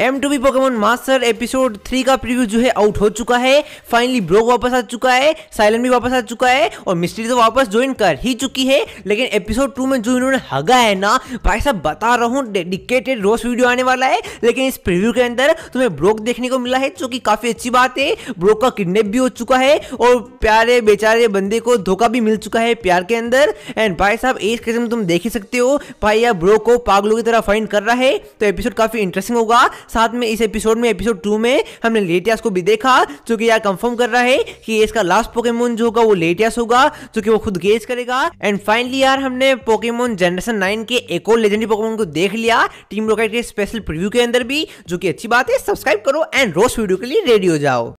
M to be Pokemon master episode three का preview जो है आउट हो चुका है फाइनली ब्रोक वापस आ चुका है साइलेंट भी वापस आ चुका है और मिस्ट्री तो वापस ज्वाइन कर ही चुकी है लेकिन एपिसोड टू में जो इन्होंने हगा है ना भाई साहब बता रहा हूँ डेडिकेटेड रोज वीडियो आने वाला है लेकिन इस प्रिव्यू के अंदर तुम्हें ब्रोक देखने को मिला है जो कि काफ़ी अच्छी बात है ब्रोक का किडनेप भी हो चुका है और प्यारे बेचारे बंदे को धोखा भी मिल चुका है प्यार के अंदर एंड भाई साहब इस किस्म तुम देख ही सकते हो भाई यार ब्रोक को पागलों की तरह फाइंड कर रहा है तो एपिसोड काफ़ी इंटरेस्टिंग होगा साथ में इस एपिसोड में एपिसोड टू में हमने लेटियास को भी देखा जो कि यार कंफर्म कर रहा है कि इसका लास्ट पोकेमोन जो होगा वो लेटियास होगा जो कि वो खुद गेज करेगा एंड फाइनली यार हमने पोकेमोन जनरेशन नाइन के एक और लेजेंडरी पोकेमोन को देख लिया टीम रॉकेट के स्पेशल प्रिव्यू के अंदर भी जो कि अच्छी बात है सब्सक्राइब करो एंड रोज वीडियो के लिए रेडी हो जाओ